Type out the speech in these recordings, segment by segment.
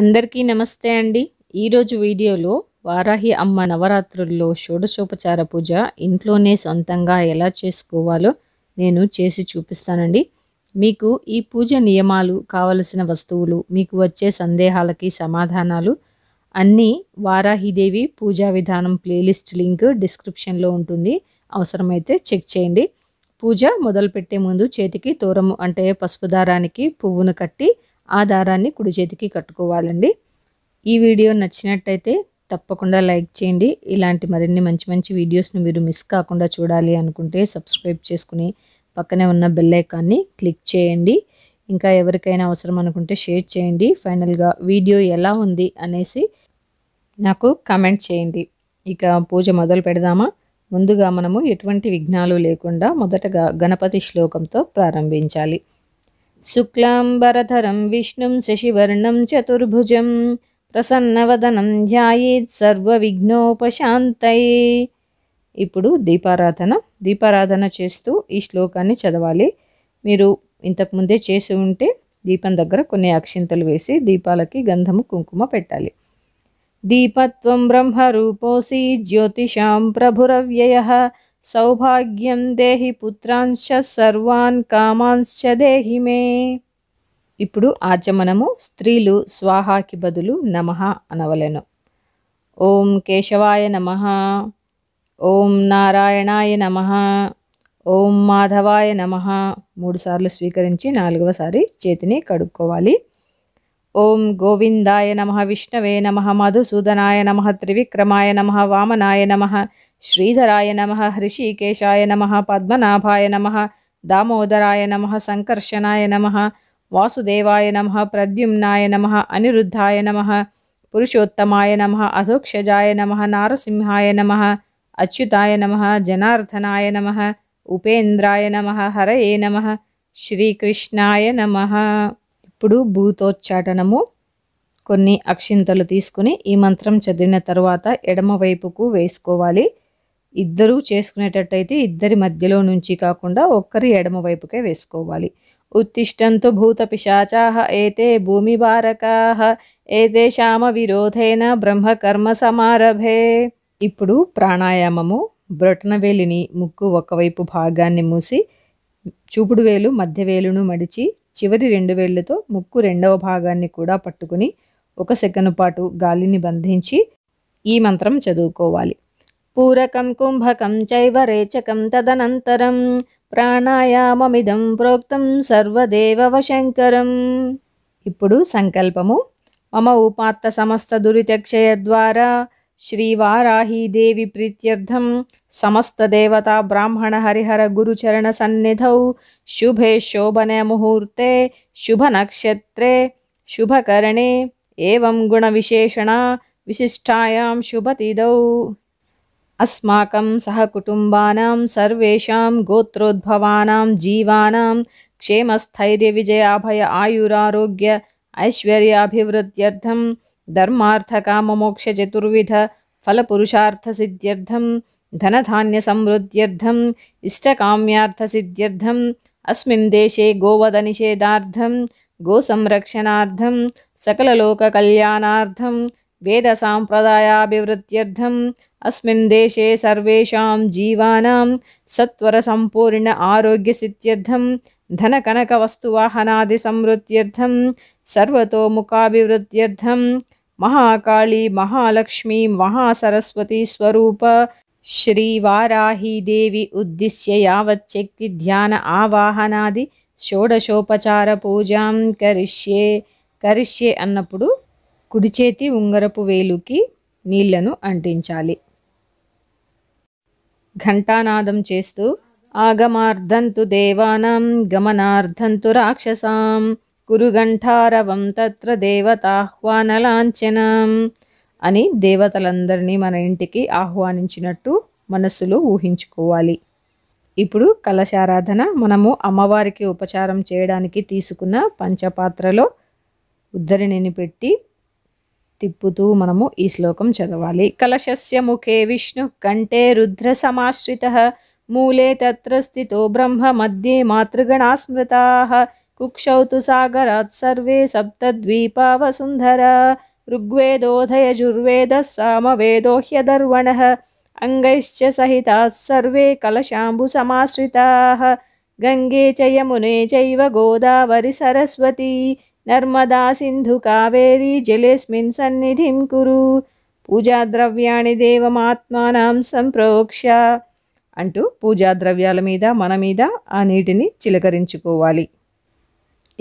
అందరికీ నమస్తే అండి ఈరోజు వీడియోలో వారాహి అమ్మ నవరాత్రుల్లో షోడశోపచార పూజ ఇంట్లోనే సొంతంగా ఎలా చేసుకోవాలో నేను చేసి చూపిస్తానండి మీకు ఈ పూజ నియమాలు కావలసిన వస్తువులు మీకు వచ్చే సందేహాలకి సమాధానాలు అన్నీ వారాహిదేవి పూజా విధానం ప్లేలిస్ట్ లింక్ డిస్క్రిప్షన్లో ఉంటుంది అవసరమైతే చెక్ చేయండి పూజ మొదలుపెట్టే ముందు చేతికి తోరము అంటే పసుపు దారానికి పువ్వును కట్టి ఆ దారాన్ని కుడి చేతికి కట్టుకోవాలండి ఈ వీడియో నచ్చినట్టయితే తప్పకుండా లైక్ చేయండి ఇలాంటి మరిన్ని మంచి మంచి వీడియోస్ని మీరు మిస్ కాకుండా చూడాలి అనుకుంటే సబ్స్క్రైబ్ చేసుకుని పక్కనే ఉన్న బెల్లైకాన్ని క్లిక్ చేయండి ఇంకా ఎవరికైనా అవసరం అనుకుంటే షేర్ చేయండి ఫైనల్గా వీడియో ఎలా ఉంది అనేసి నాకు కామెంట్ చేయండి ఇక పూజ మొదలు పెడదామా ముందుగా మనము ఎటువంటి విఘ్నాలు లేకుండా మొదటగా గణపతి శ్లోకంతో ప్రారంభించాలి శుక్లాంబరధరం విష్ణుం శశివర్ణం చతుర్భుజం ప్రసన్నవదనం ధ్యాయేత్ విఘ్నోపశాంతై ఇప్పుడు దీపారాధన దీపారాధన చేస్తూ ఈ శ్లోకాన్ని చదవాలి మీరు ఇంతకుముందే చేసి ఉంటే దీపం దగ్గర కొన్ని అక్షింతలు వేసి దీపాలకి గంధము కుంకుమ పెట్టాలి దీపత్వం బ్రహ్మరూపోసి జ్యోతిషాం ప్రభురవ్యయ సౌభాగ్యం దేహి పుత్రాంశ సర్వాన్ కామాంశ దేహి మే ఇప్పుడు ఆచమనము స్త్రీలు స్వాహాకి బదులు నమ అనవలెను ఓం కేశవాయ నమ ఓం నారాయణాయ నమ ఓం మాధవాయ నమ మూడుసార్లు స్వీకరించి నాలుగవసారి చేతిని కడుక్కోవాలి ఓం గోవిందాయ నమ విష్ణవే నమ మధుసూదనాయ నమ త్రివిక్రమాయ నమ వామనాయ నమ శ్రీధరాయ నమ హృషికేశాయ నమ పద్మనాభాయ నమ దామోదరాయ నమ సంకర్షణాయ నమ వాసుదేవాయ నమ ప్రద్యుమ్నాయ నమ అనిరుద్ధాయ నమ పురుషోత్తమాయ నమ అధోక్షజాయ నమ నారసింహాయ నమ అచ్యుతాయ నమ జనార్దనాయ నమ ఉపేంద్రాయ నమ హరయే నమ श्रीकृष्णाय नमः ఇప్పుడు భూతోచ్చాటనము కొన్ని అక్షింతలు తీసుకుని ఈ మంత్రం చదివిన తర్వాత ఎడమవైపుకు వేసుకోవాలి ఇద్దరూ చేసుకునేటట్టయితే ఇద్దరి మధ్యలో నుంచి కాకుండా ఒక్కరి ఎడమ వైపుకే వేసుకోవాలి ఉత్తిష్టంతు భూత పిశాచాహ ఏతే భూమి భారకాహ ఏతే శామ విరోధేన బ్రహ్మకర్మ సమారభే ఇప్పుడు ప్రాణాయామము బ్రొటనవేలిని ముక్కు ఒకవైపు భాగాన్ని మూసి చూపుడు వేలు మధ్యవేలును మడిచి చివరి రెండు వేళ్లతో ముక్కు రెండవ భాగాన్ని కూడా పట్టుకుని ఒక సెకను పాటు గాలిని బంధించి ఈ మంత్రం చదువుకోవాలి పూరకం కుంభకం చైవ రేచకం తదనంతరం ప్రాణాయామమిదం ప్రోక్తం సర్వదేవవ శంకరం ఇప్పుడు సంకల్పము మమ ఉపాత్త సమస్త దురితక్షయ ద్వారా श्रीवाराहीदेवी प्रीत्यर्थं समस्तदेवता ब्राह्मणहरिहरगुरुचरणसन्निधौ शुभे शोभने मुहूर्ते शुभनक्षत्रे शुभकर्णे एवं विशेषणा विशिष्टायां शुभतिदौ अस्माकं सहकुटुम्बानां सर्वेषां गोत्रोद्भवानां जीवानां क्षेमस्थैर्यविजयाभय आयुरारोग्य ऐश्वर्याभिवृद्ध्यर्थं धर्मार्थकाममोक्षचतुर्विध फलपुरुषार्थसिद्ध्यर्थं धनधान्यसमृद्ध्यर्थम् इष्टकाम्यार्थसिद्ध्यर्थम् अस्मिन् देशे गोवदनिषेधार्थं गोसंरक्षणार्थं सकललोककल्याणार्थं वेदसाम्प्रदायाभिवृत्त्यर्थम् अस्मिन् देशे सर्वेषां जीवानां सत्वरसम्पूर्ण आरोग्यसिद्ध्यर्थं धनकनकवस्तुवाहनादिसंवृत्त्यर्थं सर्वतोमुखाभिवृत्त्यर्थं మహాకాళి మహాలక్ష్మి మహాసరస్వతి స్వరూప శ్రీవారాహీదేవి ఉద్దిశ్య యావచ్చక్తి ధ్యాన ఆవాహనాది షోడశోపచార పూజాం కరిష్యే కరిష్యే అన్నప్పుడు కుడి చేతి ఉంగరపు వేలుకి నీళ్లను అంటించాలి ఘంటానాదం చేస్తూ ఆగమార్థంతు దేవానాం గమనార్థంతు రాక్షసాం కురుగంఠారవం తత్ర దేవతాహ్వానలాంఛనం అని దేవతలందరినీ మన ఇంటికి ఆహ్వానించినట్టు మనస్సులో ఊహించుకోవాలి ఇప్పుడు కలశారాధన మనము అమ్మవారికి ఉపచారం చేయడానికి తీసుకున్న పంచపాత్రలో ఉద్ధరిణిని పెట్టి తిప్పుతూ మనము ఈ శ్లోకం చదవాలి కలశస్య ముఖే విష్ణు కంటే రుద్ర సమాశ్రిత మూలే తత్ర స్థితో బ్రహ్మ మధ్యే మాతృగణాస్మృతా कुक्षौ सागरात् सर्वे सप्तद्वीपा वसुन्धरा ऋग्वेदोधयजुर्वेदः सामवेदो ह्यदर्वणः अङ्गैश्च सहिताः सर्वे कलशाम्बुसमाश्रिताः गङ्गे च यमुने चैव गोदावरि सरस्वती नर्मदा सिन्धुकावेरी जलेऽस्मिन् सन्निधिं कुरु పూజాద్రవ్యాణి దేవమాత్మానం సంప్రోక్ష అంటూ పూజాద్రవ్యాల మీద మన మీద ఆ నీటిని చిలకరించుకోవాలి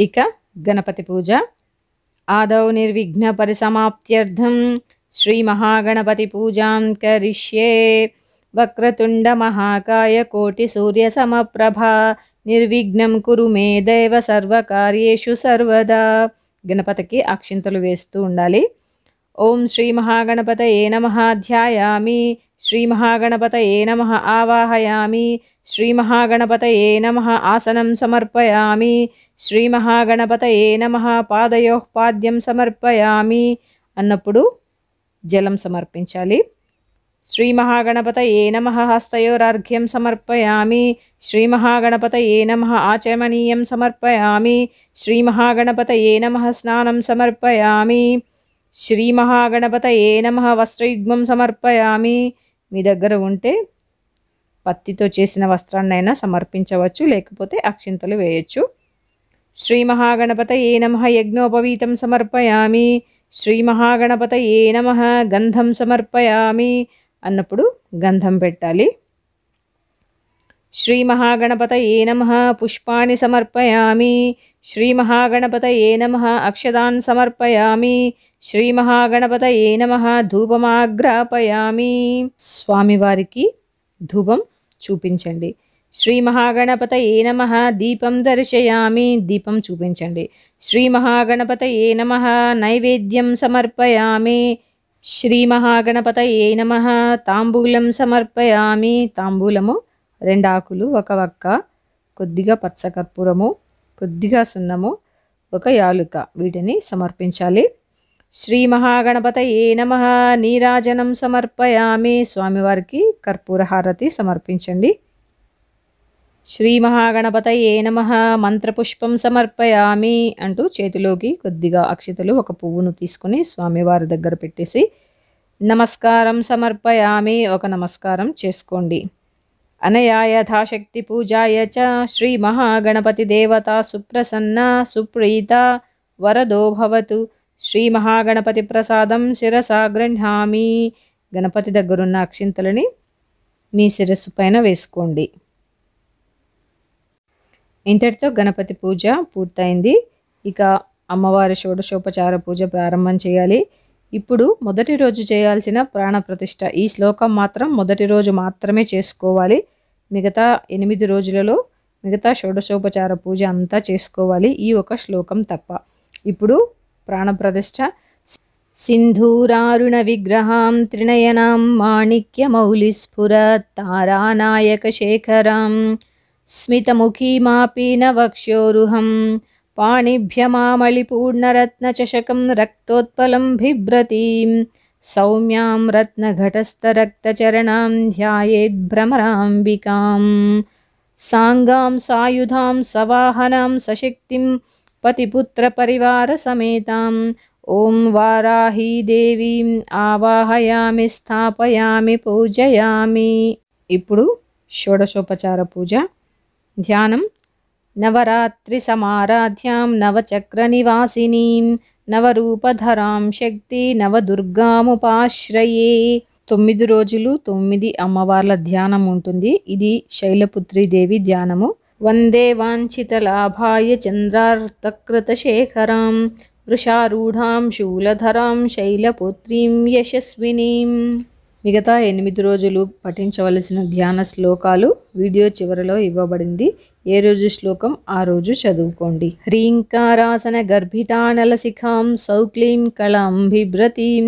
ఇక గణపతి పూజ ఆదౌ నిర్విఘ్న పరిసమాప్త్యర్థం శ్రీ మహాగణపతి పూజాం కరిష్యే వక్రతుండ మహాకాయ కోటి సూర్య సమప్రభ నిర్విఘ్నం కురు మే దైవ సర్వకార్యేషు సర్వదా గణపతికి అక్షింతలు వేస్తూ ఉండాలి ಓಂ ಶ್ರೀ ಮಹಾಗಣಪತಯೇ ನಮಃ ಅಧ್ಯಾಮಿ ಶ್ರೀ ಮಹಾಗಣಪತಯೇ ನಮಃ ಆವಾಹಯಾಮಿ ಶ್ರೀ ಮಹಾಗಣಪತಯೇ ನಮಃ ಆಸನಂ ಸಮರ್ಪಯಾಮಿ ಶ್ರೀ ಮಹಾಗಣಪತಯೇ ನಮಃ ನಮಃ ಪಾದ್ಯಂ ಸಮರ್ಪಯಾಮಿ ಅನ್ನಪ್ಪು ಜಲಂ ಸರ್ಪಚಾಲಿ ಶ್ರೀ ಮಹಾಗಣಪತಯೇ ಏ ನಮಃ ಹಸ್ತೋರಾಘ್ಯಂ ಸಮರ್ಪಯಾಮಿ ಶ್ರೀ ಮಹಾಗಣಪತಯೇ ನಮಃ ಆಚಮನೀಯಂ ಸಮರ್ಪಯಾಮಿ ಶ್ರೀ ಮಹಾಗಣಪತಯೇ ನಮಃ ಸ್ನಾನಂ ಸಮರ್ಪಯಾಮಿ శ్రీమహాగణపత ఏ నమ వస్త్రయుగ్మం సమర్పయామి మీ దగ్గర ఉంటే పత్తితో చేసిన వస్త్రాన్నైనా సమర్పించవచ్చు లేకపోతే అక్షింతలు వేయచ్చు శ్రీ మహాగణపత ఏ నమ యజ్ఞోపవీతం సమర్పయామి శ్రీ మహాగణపత ఏ నమ గంధం సమర్పయామి అన్నప్పుడు గంధం పెట్టాలి श्रीमहागणपतये नमः पुष्पाणि समर्पयामि श्रीमहागणपतये नमः अक्षतान् समर्पयामि శ్రీమహాగణపతయే నమ ధూపమాగ్రాపయామి స్వామివారికి ధూపం చూపించండి శ్రీ మహాగణపతయే నమ దీపం దర్శయామి దీపం చూపించండి శ్రీ మహాగణపతయే నమ నైవేద్యం సమర్పయామి శ్రీ మహాగణపతయే నమ తాంబూలం సమర్పయామి తాంబూలము రెండు ఆకులు ఒక వక్క కొద్దిగా పచ్చకర్పూరము కొద్దిగా సున్నము ఒక యాలుక వీటిని సమర్పించాలి శ్రీ మహాగణపత ఏ నమ నీరాజనం సమర్పయామి స్వామివారికి కర్పూర హారతి సమర్పించండి శ్రీ మహాగణపత ఏ నమ మంత్రపుష్పం సమర్పయామి అంటూ చేతిలోకి కొద్దిగా అక్షితలు ఒక పువ్వును తీసుకుని స్వామివారి దగ్గర పెట్టేసి నమస్కారం సమర్పయామి ఒక నమస్కారం చేసుకోండి పూజాయ మహాగణపతి దేవత సుప్రసన్న సుప్రీత వరదో భవతు శ్రీ మహాగణపతి ప్రసాదం శిరసా గృహామి గణపతి దగ్గరున్న అక్షింతలని మీ శిరస్సు పైన వేసుకోండి ఇంతటితో గణపతి పూజ పూర్తయింది ఇక అమ్మవారి షోడశోపచార పూజ ప్రారంభం చేయాలి ఇప్పుడు మొదటి రోజు చేయాల్సిన ప్రాణప్రతిష్ఠ ఈ శ్లోకం మాత్రం మొదటి రోజు మాత్రమే చేసుకోవాలి మిగతా ఎనిమిది రోజులలో మిగతా షోడశోపచార పూజ అంతా చేసుకోవాలి ఈ ఒక శ్లోకం తప్ప ఇప్పుడు ప్రాణప్రతిష్ఠ సింధూరారుణ విగ్రహాం త్రినయనాం స్ఫుర తారానాయక శేఖరాం స్మితముఖీమాపీన వక్ష్యోరుహం पाणिभ्यमामलिपूर्णरत्नचषकं रक्तोत्पलं बिभ्रतीं सौम्यां रत्नघटस्थरक्तचरणां ध्यायेद्भ्रमराम्बिकां साङ्गां सायुधां सवाहनां सशक्तिं पतिपुत्रपरिवारसमेताम् ॐ वाराही देवीम् आवाहयामि स्थापयामि पूजयामि इपुडु षोडशोपचारपूजा ध्यानम् నవరాత్రి నవచక్ర నివాసినీం నవరూపధరాం శక్తి నవదుర్గాముపాశ్రయే తొమ్మిది రోజులు తొమ్మిది అమ్మవార్ల ధ్యానం ఉంటుంది ఇది దేవి ధ్యానము వందే వాంఛిత లాభాయ చంద్రార్థకృత శేఖరాం వృషారూఢాం శూలధరాం శైలపుత్రీం యశస్వినీం మిగతా ఎనిమిది రోజులు పఠించవలసిన ధ్యాన శ్లోకాలు వీడియో చివరిలో ఇవ్వబడింది ఏ రోజు శ్లోకం ఆ రోజు చదువుకోండి హ్రీంకారాసన గర్భితానలశిఖాం సౌక్లీం కళాం బిభ్రతీం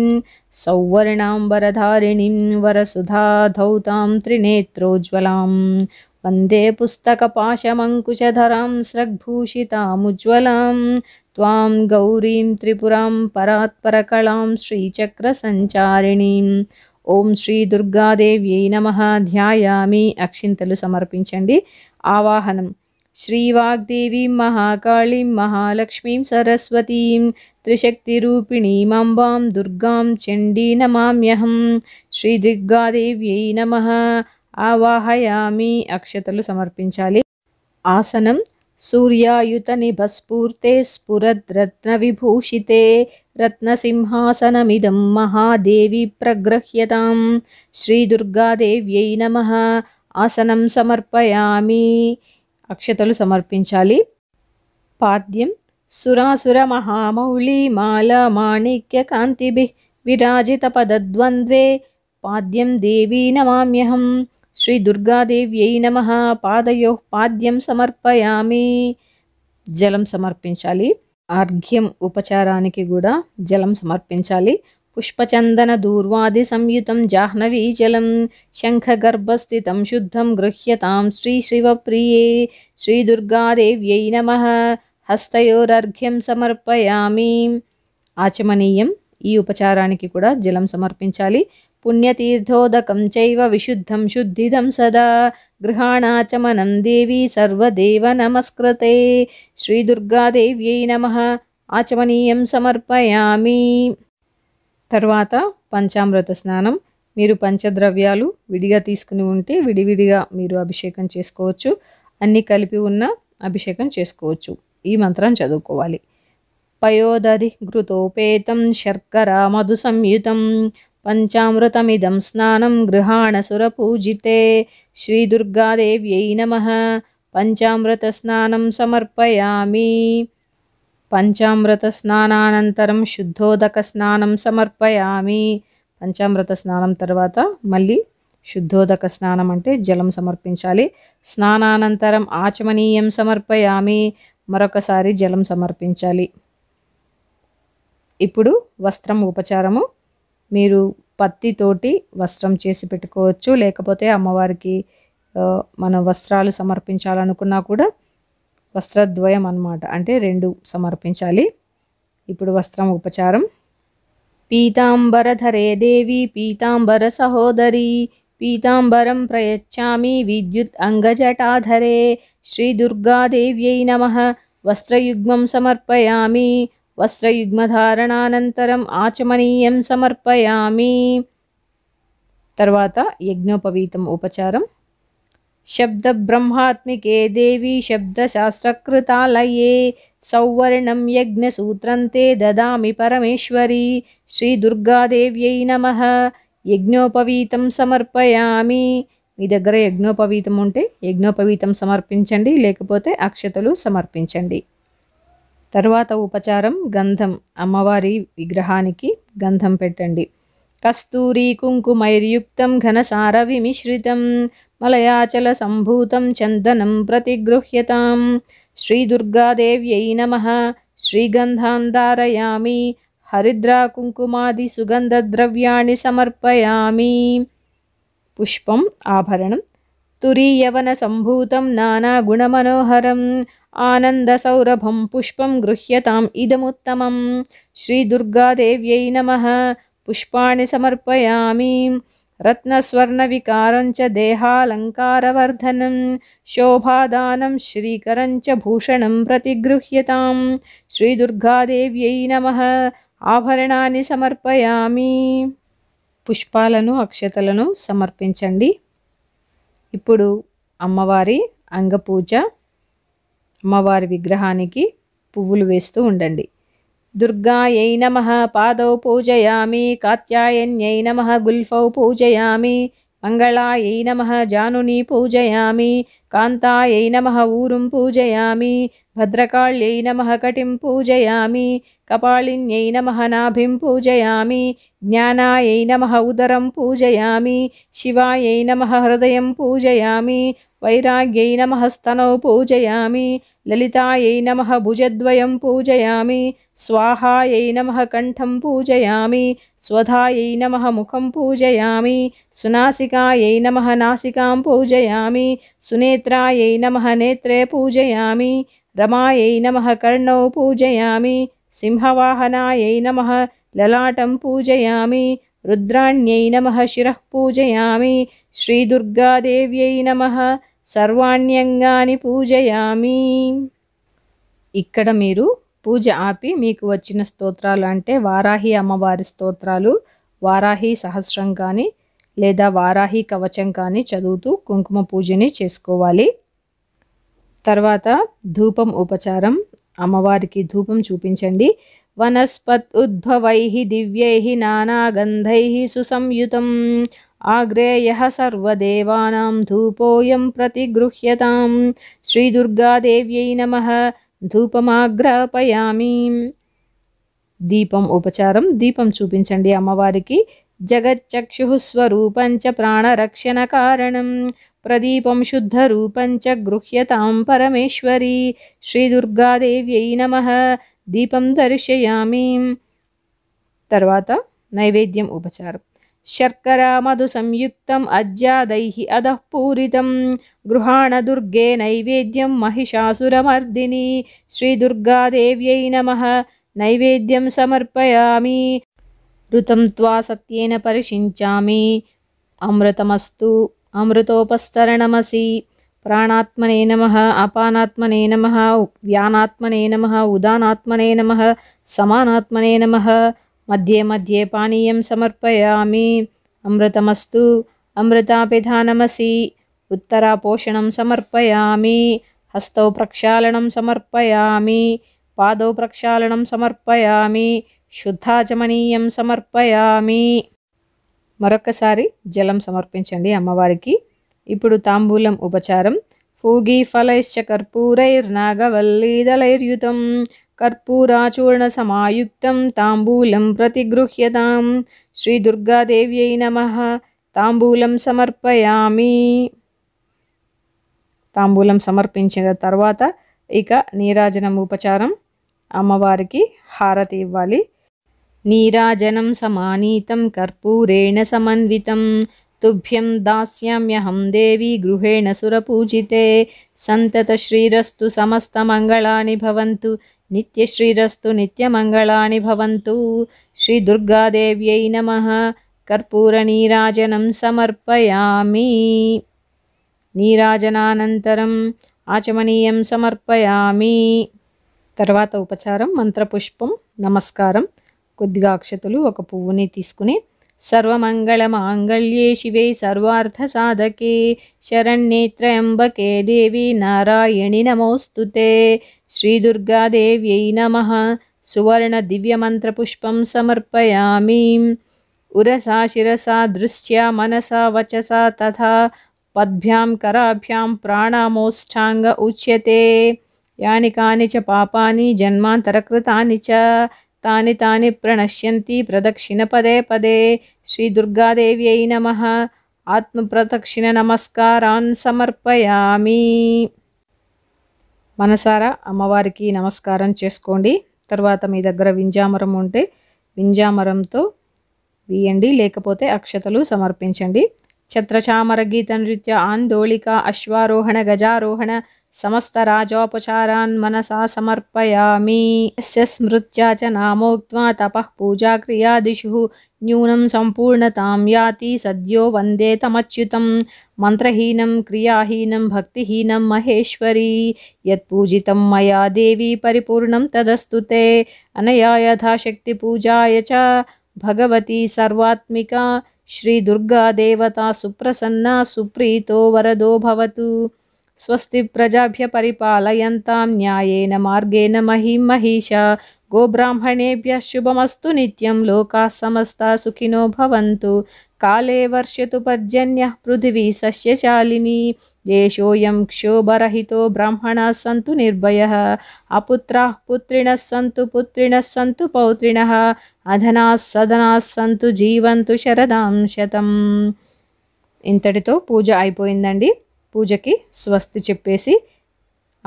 సౌవర్ణాంబరధారిణీం వరసుధాధౌతాం త్రినేత్రోజ్వలాం వందే పుస్తకపాశమంకుశధరాం స్రగ్భూషితాముజ్వలాం త్వాం గౌరీం త్రిపురాం పరాత్పరకళాం శ్రీచక్రసంచారిణీం ఓం శ్రీ దుర్గాదేవ్యై నమ ధ్యాయామి అక్షింతలు సమర్పించండి ఆవాహనం శ్రీవాగ్దేవీం మహాకాళీం మహాలక్ష్మీం సరస్వతీం త్రిశక్తిరూపిణీమాంబాం దుర్గాం చండీ నమామ్యహం శ్రీ దుర్గాదేవ్యై నమ ఆవాహయామి అక్షతలు సమర్పించాలి ఆసనం సూర్యాయుత నిభస్ఫూర్తే స్ఫురద్రత్న విభూషితే రత్నసింహాసనమిదం మహాదేవి ప్రగ్రహ్యతాం శ్రీదుర్గాదేవ్యై నమ ఆసనం సమర్పయామి అక్షతలు సమర్పించాలి పాద్యం సురాసుర మహామౌళి మాల మాణిక్య కాంతిభి విరాజిత పదద్వంద్వే పాద్యం దేవీ నమామ్యహం శ్రీ దుర్గాదేవ్యై నమ పాదయో పాద్యం సమర్పయామి జలం సమర్పించాలి అర్ఘ్యం ఉపచారానికి కూడా జలం సమర్పించాలి పుష్పచందన దూర్వాది पुष्पचन्दनदूर्वादिसंयुतं जाह्नवीचलं शङ्खगर्भस्थितं शुद्धं गृह्यतां श्रीशिवप्रिये श्रीदुर्गादेव्यै నమ హస్తయోరర్ఘ్యం సమర్పయామి ఆచమనీయం ఈ ఉపచారానికి కూడా జలం సమర్పించాలి పుణ్యతీర్థోదకం చైవ విశుద్ధం శుద్ధిదం సదా గృహాణాచమనం దేవి సర్వదేవ నమస్కృతే శ్రీదుర్గాదేవ్యై నమ ఆచమనీయం సమర్పయామి తర్వాత పంచామృత స్నానం మీరు పంచద్రవ్యాలు విడిగా తీసుకుని ఉంటే విడివిడిగా మీరు అభిషేకం చేసుకోవచ్చు అన్నీ కలిపి ఉన్న అభిషేకం చేసుకోవచ్చు ఈ మంత్రం చదువుకోవాలి పయోదరి ఘృతోపేతం శర్కర మధు సంయుతం పంచామృతమిదం స్నానం గృహాణ సురపూజితే శ్రీ దుర్గాదేవ్యై నమ పంచామృత స్నానం సమర్పయామి పంచామృత స్నానానంతరం శుద్ధోదక స్నానం సమర్పయామి పంచామృత స్నానం తర్వాత మళ్ళీ శుద్ధోదక స్నానం అంటే జలం సమర్పించాలి స్నానానంతరం ఆచమనీయం సమర్పయామి మరొకసారి జలం సమర్పించాలి ఇప్పుడు వస్త్రం ఉపచారము మీరు పత్తితోటి వస్త్రం చేసి పెట్టుకోవచ్చు లేకపోతే అమ్మవారికి మన వస్త్రాలు సమర్పించాలనుకున్నా కూడా వస్త్రద్వయం అనమాట అంటే రెండు సమర్పించాలి ఇప్పుడు వస్త్రం ఉపచారం పీతాంబరధరే దేవి పీతాంబర సహోదరి పీతాంబరం ప్రయచ్చామి విద్యుత్ అంగజటాధరే శ్రీ దుర్గాదేవ్యై నమ వస్త్రయుగ్మం సమర్పయామి వస్త్రయుగ్మధారణానంతరం ఆచమనీయం సమర్పయామి తర్వాత యజ్ఞోపవీతం ఉపచారం శబ్ద शब्दब्रह्मात्मिके देवी शब्दशास्त्रकृतालये सौवर्णं తే దామి పరమేశ్వరి శ్రీ దుర్గాదేవ్యై నమ యజ్ఞోపవీతం సమర్పయామి మీ దగ్గర యజ్ఞోపవీతం ఉంటే యజ్ఞోపవీతం సమర్పించండి లేకపోతే అక్షతలు సమర్పించండి తర్వాత ఉపచారం గంధం అమ్మవారి విగ్రహానికి గంధం పెట్టండి कस्तूरीकुङ्कुमैर्युक्तं घनसारविमिश्रितं मलयाचलसम्भूतं चन्दनं प्रतिगृह्यतां श्रीदुर्गादेव्यै नमः धारयामि हरिद्राकुङ्कुमादिसुगन्धद्रव्याणि समर्पयामि पुष्पम् आभरणं तुरीयवनसम्भूतं नानागुणमनोहरम् आनन्दसौरभं पुष्पं गृह्यताम् इदमुत्तमं श्रीदुर्गादेव्यै नमः రత్నస్వర్ణ వికారం చ దేహాలంకారవర్ధనం శోభాదానం शोभादानं श्रीकरं च भूषणं प्रतिगृह्यतां श्रीदुर्गादेव्यै నమ ఆభరణాన్ని సమర్పయామి పుష్పాలను అక్షతలను సమర్పించండి ఇప్పుడు అమ్మవారి అంగపూజ అమ్మవారి విగ్రహానికి పువ్వులు వేస్తూ ఉండండి दुर्गायै नम पाद पूजयामि कात्यायन्यै नम गुल्फौ पूजयामी मंगलाय नम जानुनी पूजयामि कान्तायै नमः ऊरुं पूजयामि भद्रकाळ्यै नमः कटिं पूजयामि कपालिन्यै नमः नाभिं पूजयामि ज्ञानायै नमः उदरं पूजयामि शिवायै नमः हृदयं पूजयामि वैराग्यै नमः स्तनौ पूजयामि ललितायै नमः भुजद्वयं पूजयामि स्वाहायै नमः कण्ठं पूजयामि स्वधायै नमः मुखं पूजयामि सुनासिकायै नमः नासिकां पूजयामि सुनेत्रायै नमः नेत्रे पूजयामि रमायै नमः कर्णौ पूजयामि सिंहवाहनायै नमः ललाटं पूजयामि रुद्राण्यै नमः शिरः पूजयामि श्रीदुर्गादेव्यै नमः सर्वाण्यङ्गानि पूजयामि इकडमिरु పూజ ఆపి మీకు వచ్చిన స్తోత్రాలు అంటే వారాహి అమ్మవారి స్తోత్రాలు వారాహి సహస్రం కానీ లేదా వారాహి కవచం కానీ చదువుతూ కుంకుమ పూజని చేసుకోవాలి తర్వాత ధూపం ఉపచారం అమ్మవారికి ధూపం చూపించండి వనస్పత్ ఉద్భవై దివ్యై నానాగంధై సుసంయుతం ఆగ్రేయ సర్వదేవానాం ధూపోయం ప్రతిగృహ్యతాం శ్రీదుర్గాదేవ్యై నమ ధూపమాగ్రాపయామి దీపం ఉపచారం దీపం చూపించండి అమ్మవారికి జగచ్చక్షు స్వరూపంచ ప్రాణరక్షణ కారణం ప్రదీపం శుద్ధరూపంచ గృహ్యతాం పరమేశ్వరి శ్రీదుర్గాదేవ్యై నమ దీపం దర్శయామి తర్వాత నైవేద్యం ఉపచారం शर्करा मधु मधुसंयुक्तम् अज्जादैः अधः पूरितं गृहाणदुर्गे नैवेद्यम महिषासुरमर्दिनी श्री श्रीदुर्गादेव्यै नमः नैवेद्यम समर्पयामी ऋतं वा सत्यन परिषिञ्चामि अमृतमस्तु अमृतोपस्तरणमसि प्राणात्मने नम अपानात्मने नमः व्यानात्मने नमः उदानात्मने नमः समानात्मने नमः మధ్య मध्ये పానీయం సమర్పయామి అమృతమస్తు अमृतापिधानमसि उत्तरापोषणं సమర్పయామి హస్తౌ ప్రక్షాళనం సమర్పయామి पादौ ప్రక్షాళనం సమర్పయామి శుద్ధాచమనీయం సమర్పయామి మరొకసారి జలం సమర్పించండి అమ్మవారికి ఇప్పుడు తాంబూలం ఉపచారం ఫూగి ఫలైశ్చ కర్పూరైర్నాగవల్లీదలైర్యుతం కర్పూరాచూర్ణ సమాయుక్తం తాంబూలం ప్రతిగృహ్యతాం దుర్గాదేవ్యై నమ తాంబూలం సమర్పయామి తాంబూలం సమర్పించిన తర్వాత ఇక నీరాజనం ఉపచారం అమ్మవారికి హారతి ఇవ్వాలి నీరాజనం సమానీతం కర్పూరేణ సమన్వితం తుభ్యం దాస్యామ్యహం దేవి గృహేణ సురపూజితే సంతత శ్రీరస్తు సమస్త మంగళాని భవంతు నిత్యశ్రీరస్తు నిత్యమంగళాని భవంతు శ్రీ దుర్గాదేవ్యై నమ కర్పూరనీరాజనం సమర్పయామి నీరాజనానంతరం ఆచమనీయం సమర్పయామి తర్వాత ఉపచారం మంత్రపుష్పం నమస్కారం కొద్దిగా అక్షతలు ఒక పువ్వుని తీసుకుని सर्वमङ्गलमाङ्गल्ये शिवे सर्वार्थसाधके शरण्येत्रयम्बके देवी नारायणि नमोऽस्तु ते श्रीदुर्गादेव्यै नमः सुवर्णदिव्यमन्त्रपुष्पं समर्पयामि उरसा शिरसा दृष्ट्या मनसा वचसा तथा पद्भ्यां कराभ्यां प्राणामोष्ठाङ्ग उच्यते यानि कानि च पापानि जन्मान्तरकृतानि च తాని తాని ప్రణశ్యంతి ప్రదక్షిణ పదే పదే శ్రీ దుర్గాదేవ్యై నమ ఆత్మప్రదక్షిణ నమస్కారాన్ సమర్పయామి మనసారా అమ్మవారికి నమస్కారం చేసుకోండి తర్వాత మీ దగ్గర వింజామరం ఉంటే వింజామరంతో వీయండి లేకపోతే అక్షతలు సమర్పించండి ಛತ್ರಚಾಮರಗೀತನೃತ್ಯ ಆಂದೋಳಿಕ ಅಶ್ವಾರೋಹಣ ಗಜಾರೋಹಣ ಸಮಸ್ತ ರಾಜೋಪಚಾರಾನ್ ಮನಸಾ ಸಮರ್ಪಯಾಮಿ ಯಸ್ಯ ಸ್ಮೃತ್ಯಾ ಚ ನಾಮೋಕ್ತ್ವಾ ತಪಃ ಪೂಜಾ ಕ್ರಿಯಾದಿಷು ನ್ಯೂನಂ ಸಂಪೂರ್ಣತಾಂ ಯಾತಿ ಸದ್ಯೋ ವಂದೇ ತಮಚ್ಯುತಂ ಮಂತ್ರಹೀನಂ ಕ್ರಿಯಾಹೀನಂ ಭಕ್ತಿಹೀನಂ ಮಹೇಶ್ವರಿ ಯತ್ಪೂಜಿತಂ ಮಯಾ ದೇವಿ ಪರಿಪೂರ್ಣಂ ತದಸ್ತು ತೇ ಅನಯಾ ಯಥಾಶಕ್ತಿಪೂಜಾಯ ಚ ಭಗವತಿ ಸರ್ವಾತ್ಮಿಕ श्री दुर्गा देवता सुप्रसन्ना सुप्रीतो वरदो भवतु स्वस्ति प्रजाभ्य परिपालयन्तां न्यायेन मार्गेण महीं महिषा गोब्राह्मणेभ्यः शुभमस्तु नित्यं लोकाः समस्ता सुखिनो भवन्तु काले वर्ष्यतु पर्जन्यः पृथिवी सस्यशालिनी देशोऽयं क्षोभरहितो ब्राह्मणाः सन्तु निर्भयः अपुत्राः पुत्रिणः सन्तु पुत्रिणः सन्तु पौत्रिणः अधनाः सदनाः सन्तు జీవంతు శరదాం శతం ఇంతటితో పూజ అయిపోయిందండి పూజకి స్వస్తి చెప్పేసి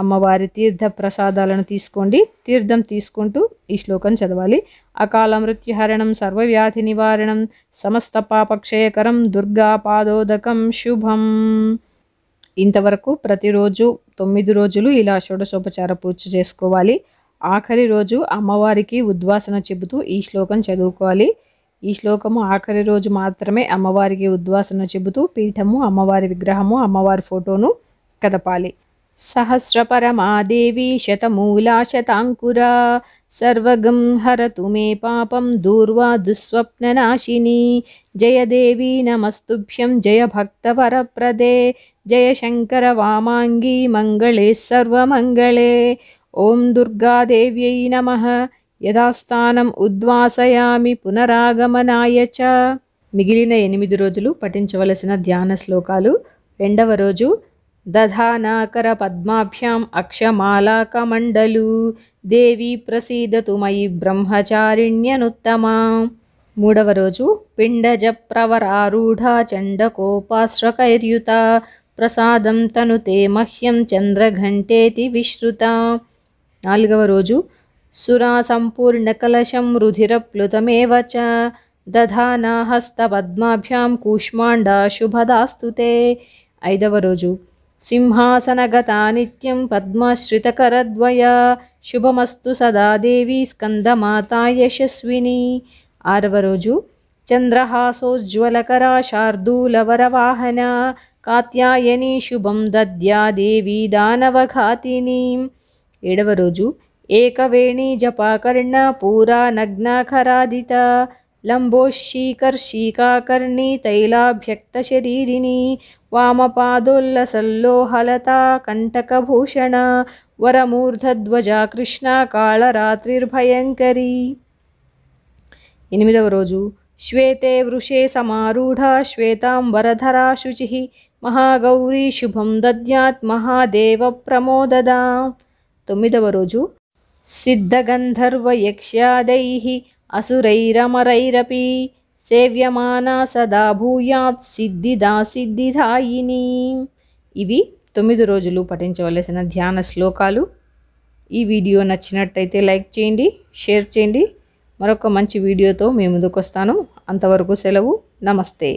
అమ్మవారి తీర్థ ప్రసాదాలను తీసుకోండి తీర్థం తీసుకుంటూ ఈ శ్లోకం చదవాలి అకాల మృత్యుహరణం సర్వవ్యాధి నివారణం సమస్త పాపక్షయకరం దుర్గా పాదోదకం శుభం ఇంతవరకు ప్రతిరోజు తొమ్మిది రోజులు ఇలా షోడశోపచార పూజ చేసుకోవాలి ఆఖరి రోజు అమ్మవారికి ఉద్వాసన చెబుతూ ఈ శ్లోకం చదువుకోవాలి ఈ శ్లోకము ఆఖరి రోజు మాత్రమే అమ్మవారికి ఉద్వాసన చెబుతూ పీఠము అమ్మవారి విగ్రహము అమ్మవారి ఫోటోను కదపాలి సహస్రపరమాదేవీ శతమూలా శతాంకురా సర్వం హరతు మే పాపం దూర్వా దుస్వప్ననాశిని జయదేవీ నమస్తుభ్యం జయ భక్తవరప్రదే జయ శంకర వామాంగీ మంగళే సర్వమంగళే ఓం దుర్గాదేవ్యై నమ యథాస్థానం ఉద్వాసయామి పునరాగమనాయ చ మిగిలిన ఎనిమిది రోజులు పఠించవలసిన ధ్యాన శ్లోకాలు రెండవ రోజు పద్మాభ్యాం అక్షమాలాకమండలు దేవి ప్రసీదతు మయి బ్రహ్మచారిణ్యనుత్తమా మూడవ రోజు పిండజ ప్రవరారూఢ చండకోపాశ్రకైర్యుత ప్రసాదం తను తే మహ్యం చంద్రఘంటేతి విశ్రుత నాలుగవ రోజు సురా సంపూర్ణ సంపూర్ణకలశం రుధిరప్లుతమేవ చ హస్త పద్మాభ్యాం కూష్మాండా శుభదాస్తుతే ఐదవ రోజు सिंहासनगता नित्यं पद्माश्रितकरद्वया शुभमस्तु सदा देवी स्कन्दमाता यशस्विनी आरवरोजु चन्द्रहासोज्ज्वलकरा शार्दूलवरवाहना कात्यायनी शुभं दद्या देवी दानवघातिनी एडवरोजु एकवेणी पूरा नग्नाखरादिता లంబోశీకర్షీకాకర్ణీ తైలాభ్యక్తశరీరిణి వామపాదోల్లసల్లోహలతా కంటకభూషణ వరమూర్ధధ్వజ కృష్ణా కాళరాత్రిర్భయంకరీ ఎనిమిదవ రోజు శ్వేతే వృషే సమారూఢ శ్వేతాంబరధరా శుచి మహాగౌరీ శుభం దద్యాత్ మహాదేవ ప్రమోదదా తొమ్మిదవ రోజు సిద్ధగంధర్వయక్ష్యాదై అసురైరమరైరపి సేవ్యమానా సదా భూయాత్ సిద్ధిదా సిద్ధిదాయిని ఇవి తొమ్మిది రోజులు పఠించవలసిన ధ్యాన శ్లోకాలు ఈ వీడియో నచ్చినట్టయితే లైక్ చేయండి షేర్ చేయండి మరొక మంచి వీడియోతో మీ ముందుకు వస్తాను అంతవరకు సెలవు నమస్తే